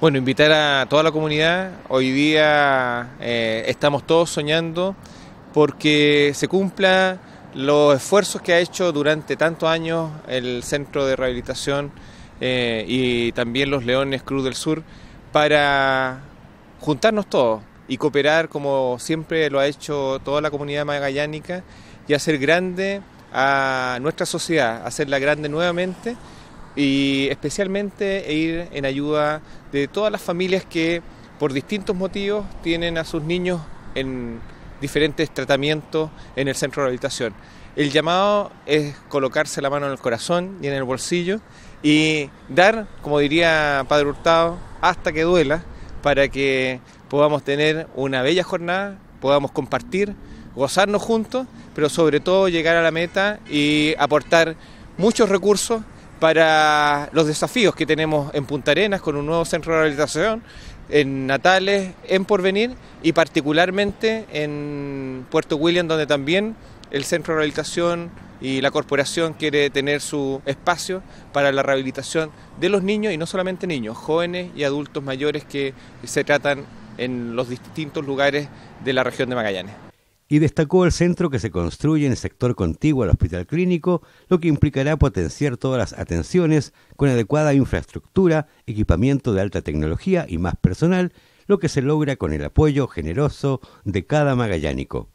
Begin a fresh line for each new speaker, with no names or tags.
Bueno, invitar a toda la comunidad. Hoy día eh, estamos todos soñando porque se cumpla los esfuerzos que ha hecho durante tantos años el Centro de Rehabilitación eh, y también los Leones Cruz del Sur para juntarnos todos y cooperar como siempre lo ha hecho toda la comunidad magallánica y hacer grande a nuestra sociedad, hacerla grande nuevamente y especialmente e ir en ayuda de todas las familias que por distintos motivos tienen a sus niños en diferentes tratamientos en el centro de rehabilitación. El llamado es colocarse la mano en el corazón y en el bolsillo y dar, como diría Padre Hurtado, hasta que duela para que podamos tener una bella jornada, podamos compartir, gozarnos juntos, pero sobre todo llegar a la meta y aportar muchos recursos para los desafíos que tenemos en Punta Arenas con un nuevo centro de rehabilitación, en Natales, en Porvenir y particularmente en Puerto William, donde también el centro de rehabilitación y la corporación quiere tener su espacio para la rehabilitación de los niños y no solamente niños, jóvenes y adultos mayores que se tratan en los distintos lugares de la región de Magallanes
y destacó el centro que se construye en el sector contiguo al hospital clínico, lo que implicará potenciar todas las atenciones con adecuada infraestructura, equipamiento de alta tecnología y más personal, lo que se logra con el apoyo generoso de cada magallánico.